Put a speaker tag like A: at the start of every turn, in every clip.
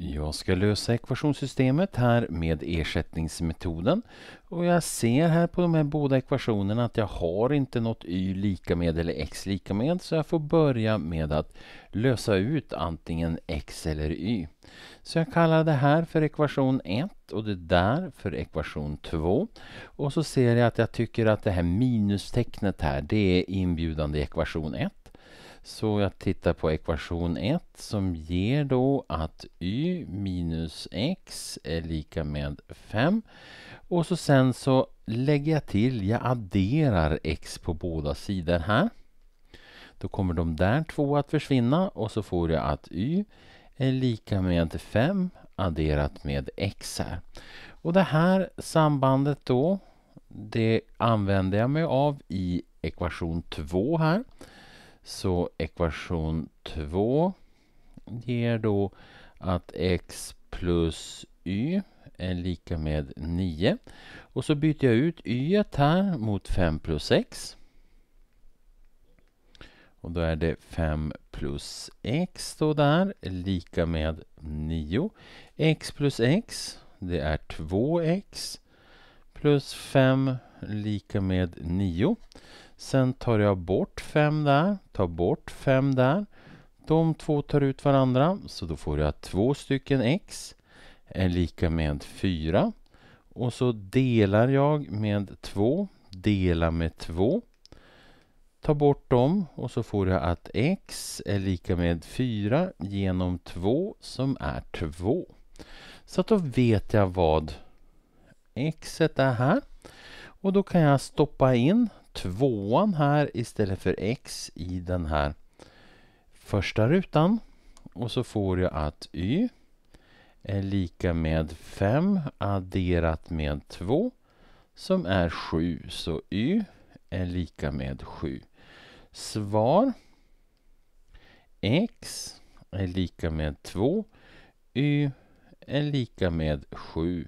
A: Jag ska lösa ekvationssystemet här med ersättningsmetoden. Och jag ser här på de här båda ekvationerna att jag har inte något y lika med eller x lika med så jag får börja med att lösa ut antingen x eller y. Så jag kallar det här för ekvation 1 och det där för ekvation 2. Och så ser jag att jag tycker att det här minustecknet här det är inbjudande i ekvation 1. Så jag tittar på ekvation 1 som ger då att y minus x är lika med 5. Och så sen så lägger jag till, jag adderar x på båda sidor här. Då kommer de där två att försvinna och så får jag att y är lika med 5 adderat med x här. Och det här sambandet då, det använder jag mig av i ekvation 2 här. Så ekvation 2 ger då att x plus y är lika med 9. Och så byter jag ut y här mot 5 plus 6. Och då är det 5 plus x då där, lika med 9. x plus x, det är 2x plus 5 lika med 9. Sen tar jag bort fem där, tar bort fem där. De två tar ut varandra, så då får jag två stycken x är lika med 4. Och så delar jag med 2, delar med 2. Ta bort dem och så får jag att x är lika med 4 genom 2 som är 2. Så då vet jag vad x är här. Och då kan jag stoppa in tvåan här istället för x i den här första rutan. Och så får jag att y är lika med 5 adderat med 2 som är 7. Så y är lika med 7. Svar x är lika med 2. y är lika med 7.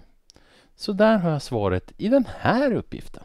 A: Så där har jag svaret i den här uppgiften.